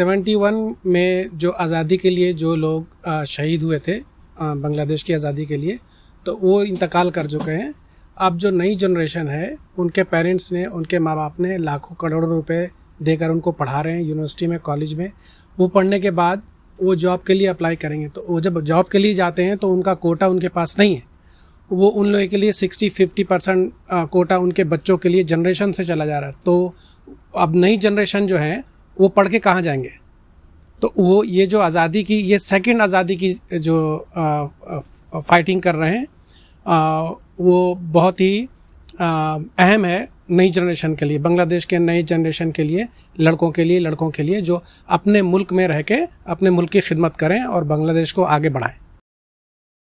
71 में जो आज़ादी के लिए जो लोग शहीद हुए थे बांग्लादेश की आज़ादी के लिए तो वो इंतकाल कर चुके हैं अब जो नई जनरेशन है उनके पेरेंट्स ने उनके माँ बाप ने लाखों करोड़ों रुपए देकर उनको पढ़ा रहे हैं यूनिवर्सिटी में कॉलेज में वो पढ़ने के बाद वो जॉब के लिए अप्लाई करेंगे तो वो जब जॉब के लिए जाते हैं तो उनका कोटा उनके पास नहीं है वो उन लोगों के लिए सिक्सटी फिफ्टी परसेंट कोटा उनके बच्चों के लिए जनरेशन से चला जा रहा है तो अब नई जनरेशन जो है वो पढ़ के कहाँ जाएंगे तो वो ये जो आज़ादी की ये सेकेंड आज़ादी की जो आ, फाइटिंग कर रहे हैं आ, वो बहुत ही अहम है नई जनरेशन के लिए बांग्लादेश के नई जनरेशन के लिए लड़कों के लिए लड़कों के लिए जो अपने मुल्क में रह के अपने मुल्क की खिदमत करें और बांग्लादेश को आगे बढ़ाएं